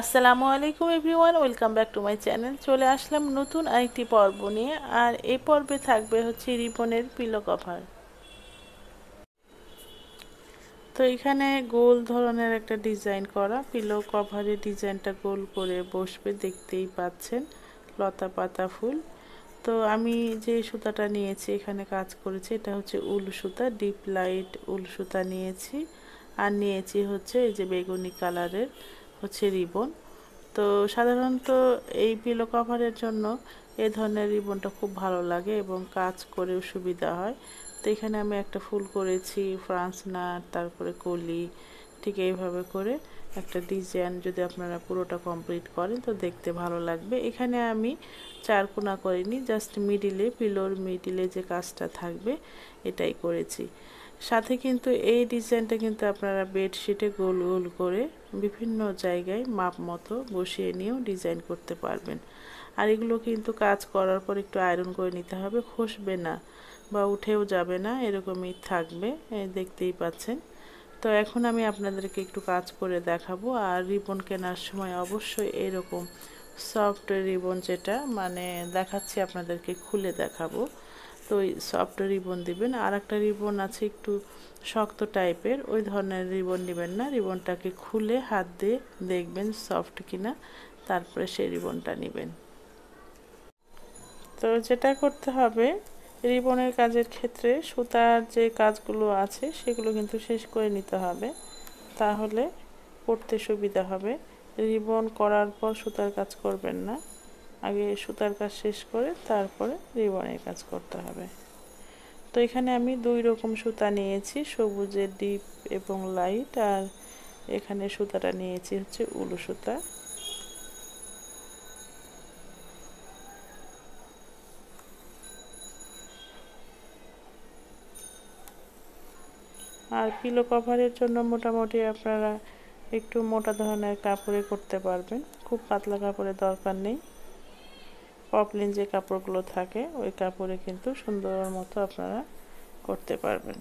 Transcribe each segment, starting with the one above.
আসসালামু আলাইকুম everyone welcome back to my channel চলে আসলাম নতুন আরেকটি পর্ব নিয়ে আর এই পর্বে থাকবে হচ্ছে রিবনের পিলো কভার তো এখানে গোল ধরনের একটা ডিজাইন করা পিলো কভারের ডিজাইনটা গোল করে বসবে দেখতেই পাচ্ছেন লতা পাতা ফুল তো আমি যে সুতাটা নিয়েছি এখানে কাজ করেছি এটা হচ্ছে উল সুতা ডিপ লাইট উল সুতা নিয়েছি আর নিয়েছি হচ্ছে এই যে বেগুনি কালারের হচ্ছে রিবন তো সাধারণত এই পিলো কভারের জন্য এ ধরনের রিবনটা খুব ভালো লাগে এবং কাজ করেও সুবিধা হয় তো এখানে আমি একটা ফুল করেছি ফ্রান্স নাট তারপরে কলি ঠিক এইভাবে করে একটা ডিজাইন যদি আপনারা পুরোটা কমপ্লিট করেন তো দেখতে ভালো লাগবে এখানে আমি চারকোনা করিনি জাস্ট মিডিলে পিলোর মিডিলে যে কাজটা থাকবে এটাই করেছি সাথে কিন্তু এই ডিজাইনটা কিন্তু আপনারা বেডশিটে গোল গোল করে বিভিন্ন জায়গায় মাপ মতো বসিয়ে নিয়েও ডিজাইন করতে পারবেন আর এগুলো কিন্তু কাজ করার পর একটু আয়রন করে নিতে হবে খসবে না বা উঠেও যাবে না এরকমই থাকবে দেখতেই পাচ্ছেন তো এখন আমি আপনাদেরকে একটু কাজ করে দেখাবো আর রিবন কেনার সময় অবশ্যই এরকম সফট রিবন যেটা মানে দেখাচ্ছি আপনাদেরকে খুলে দেখাবো তো ওই সফট রিবন দিবেন আর একটা রিবন আছে একটু শক্ত টাইপের ওই ধরনের রিবন নেবেন না রিবনটাকে খুলে হাত দিয়ে দেখবেন সফট কিনা তারপরে সেই রিবনটা নেবেন তো যেটা করতে হবে রিবনের কাজের ক্ষেত্রে সুতার যে কাজগুলো আছে সেগুলো কিন্তু শেষ করে নিতে হবে তাহলে পড়তে সুবিধা হবে রিবন করার পর সুতার কাজ করবেন না আগে সুতার কাজ শেষ করে তারপরে রিবনের কাজ করতে হবে তো এখানে আমি দুই রকম সুতা নিয়েছি সবুজের ডিপ এবং লাইট আর এখানে সুতাটা নিয়েছি হচ্ছে উলু সুতা আর পিলো কভারের জন্য মোটামুটি আপনারা একটু মোটা ধরনের কাপড়ে করতে পারবেন খুব পাতলা কাপড়ের দরকার নেই পপলিন যে কাপড়গুলো থাকে ওই কাপড়ে কিন্তু সুন্দর মতো আপনারা করতে পারবেন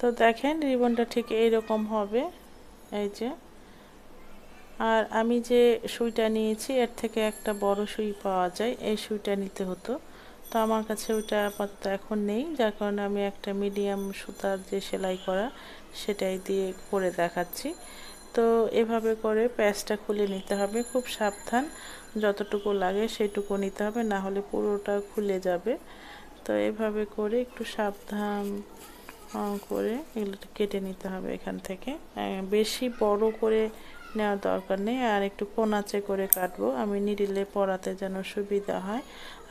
তো দেখেন রিবনটা ঠিক এইরকম হবে এই যে আর আমি যে সুইটা নিয়েছি এর থেকে একটা বড় সুই পাওয়া যায় এই সুইটা নিতে হতো তো আমার কাছে ওইটা আপাতত এখন নেই যার কারণে আমি একটা মিডিয়াম সুতার যে সেলাই করা সেটাই দিয়ে করে দেখাচ্ছি তো এভাবে করে প্যাঁচটা খুলে নিতে হবে খুব সাবধান যতটুকু লাগে সেটুকু নিতে হবে না হলে পুরোটা খুলে যাবে তো এভাবে করে একটু সাবধান করে এগুলো কেটে নিতে হবে এখান থেকে বেশি বড় করে নেওয়ার দরকার নেই আর একটু কোনাচে করে কাটবো আমি নিডিলে পড়াতে যেন সুবিধা হয়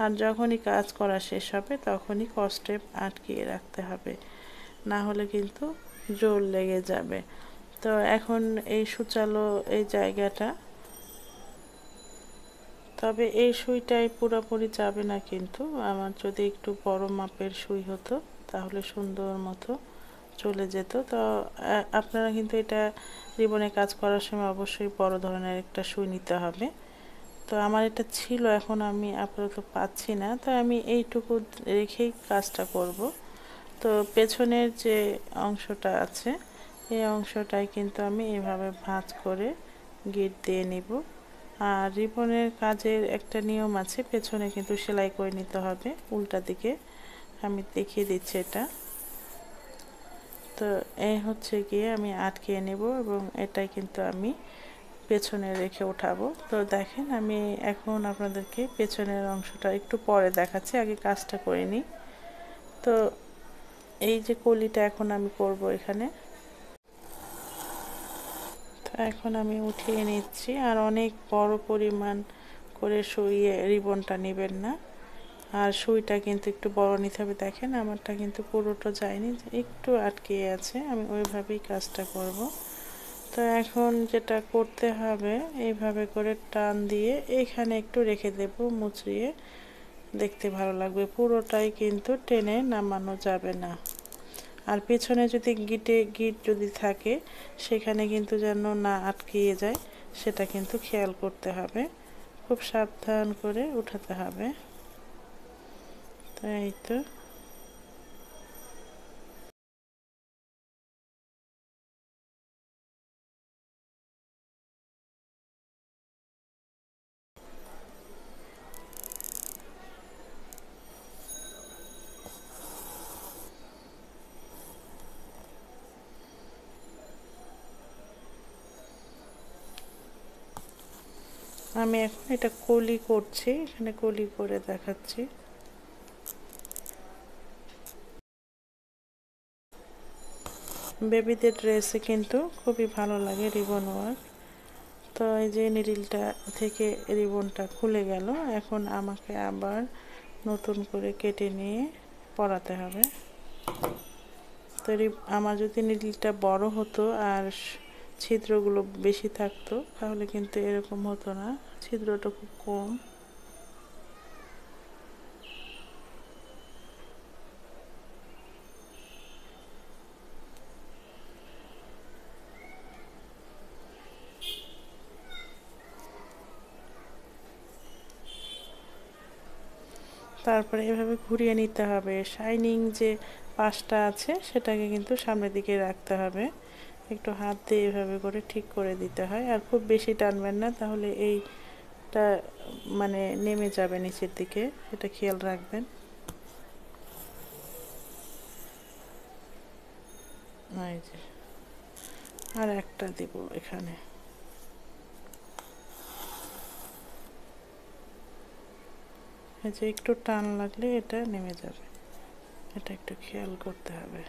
আর যখনই কাজ করা শেষ হবে তখনই কষ্টে আটকিয়ে রাখতে হবে না হলে কিন্তু জোর লেগে যাবে তো এখন এই সুচালো এই জায়গাটা তবে এই সুইটাই পুরোপুরি যাবে না কিন্তু আমার যদি একটু বড় মাপের সুই হতো তাহলে সুন্দর মতো চলে যেত তো আপনারা কিন্তু এটা রিবনে কাজ করার সময় অবশ্যই বড় ধরনের একটা সুই নিতে হবে তো আমার এটা ছিল এখন আমি আপাতত পাচ্ছি না তো আমি এইটুকু রেখেই কাজটা করব তো পেছনের যে অংশটা আছে এই অংশটাই কিন্তু আমি এভাবে ভাঁজ করে গিট দিয়ে নিব আর রিবনের কাজের একটা নিয়ম আছে পেছনে কিন্তু সেলাই করে নিতে হবে উল্টা দিকে আমি দেখিয়ে দিচ্ছি এটা তো এ হচ্ছে গিয়ে আমি আটকিয়ে নেব এবং এটাই কিন্তু আমি পেছনে রেখে ওঠাবো তো দেখেন আমি এখন আপনাদেরকে পেছনের অংশটা একটু পরে দেখাচ্ছি আগে কাজটা করে নিই তো এই যে কলিটা এখন আমি করব এখানে এখন আমি উঠিয়ে নিচ্ছি আর অনেক বড় পরিমাণ করে শুইয়ে রিবনটা নেবেন না আর সুইটা কিন্তু একটু বড় নিতে হবে দেখেন আমারটা কিন্তু পুরোটা যায়নি একটু আটকে আছে আমি ওইভাবেই কাজটা করব তো এখন যেটা করতে হবে এইভাবে করে টান দিয়ে এখানে একটু রেখে দেব মুচড়িয়ে দেখতে ভালো লাগবে পুরোটাই কিন্তু টেনে নামানো যাবে না আর পেছনে যদি গিটে গিট যদি থাকে সেখানে কিন্তু যেন না আটকিয়ে যায় সেটা কিন্তু খেয়াল করতে হবে খুব সাবধান করে উঠাতে হবে তাই তো আমি এখন এটা কলি করছি এখানে কলি করে দেখাচ্ছি বেবিদের ড্রেসে কিন্তু খুবই ভালো লাগে রিবন ওয়ার্ক তো এই যে নিডিলটা থেকে রিবনটা খুলে গেল এখন আমাকে আবার নতুন করে কেটে নিয়ে পরাতে হবে তো আমার যদি নিডিলটা বড় হতো আর ছিদ্রগুলো বেশি থাকতো তাহলে কিন্তু এরকম হতো না ছিদ্রটা খুব কম তারপরে এভাবে ঘুরিয়ে নিতে হবে শাইনিং যে পাশটা আছে সেটাকে কিন্তু সামনের দিকে রাখতে হবে একটু হাত দিয়ে এভাবে করে ঠিক করে দিতে হয় আর খুব বেশি টানবেন না তাহলে এইটা মানে নেমে যাবে নিচের দিকে এটা খেয়াল রাখবেন যে আর একটা দিব এখানে যে একটু টান লাগলে এটা নেমে যাবে এটা একটু খেয়াল করতে হবে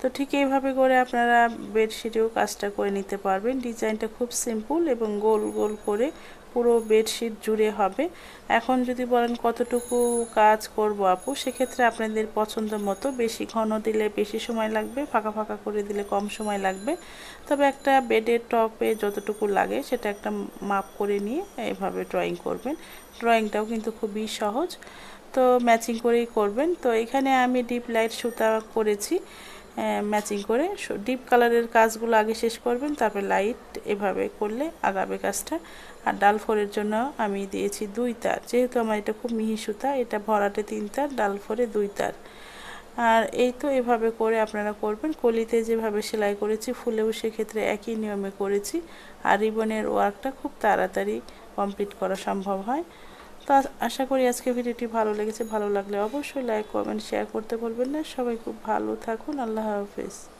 তো ঠিক এইভাবে করে আপনারা বেডশিটেও কাজটা করে নিতে পারবেন ডিজাইনটা খুব সিম্পল এবং গোল গোল করে পুরো বেডশিট জুড়ে হবে এখন যদি বলেন কতটুকু কাজ করব আপু সেক্ষেত্রে আপনাদের পছন্দ মতো বেশি ঘন দিলে বেশি সময় লাগবে ফাঁকা ফাঁকা করে দিলে কম সময় লাগবে তবে একটা বেডের টপে যতটুকু লাগে সেটা একটা মাপ করে নিয়ে এভাবে ড্রয়িং করবেন ড্রয়িংটাও কিন্তু খুবই সহজ তো ম্যাচিং করেই করবেন তো এখানে আমি ডিপ লাইট সুতা করেছি ম্যাচিং করে ডিপ কালারের কাজগুলো আগে শেষ করবেন তারপর লাইট এভাবে করলে আগাবে কাজটা আর ডাল ফোরের জন্য আমি দিয়েছি দুই তার যেহেতু আমার এটা খুব মিহি সুতা এটা ভরাটে তিন তার ডাল ফোরে দুই তার আর এই তো এভাবে করে আপনারা করবেন কলিতে যেভাবে সেলাই করেছি ফুলেও সেক্ষেত্রে একই নিয়মে করেছি আর রিবনের ওয়ার্কটা খুব তাড়াতাড়ি কমপ্লিট করা সম্ভব হয় তো আশা করি আজকে ভিডিওটি ভালো লেগেছে ভালো লাগলে অবশ্যই লাইক কমেন্ট শেয়ার করতে বলবেন না সবাই খুব ভালো থাকুন আল্লাহ হাফিজ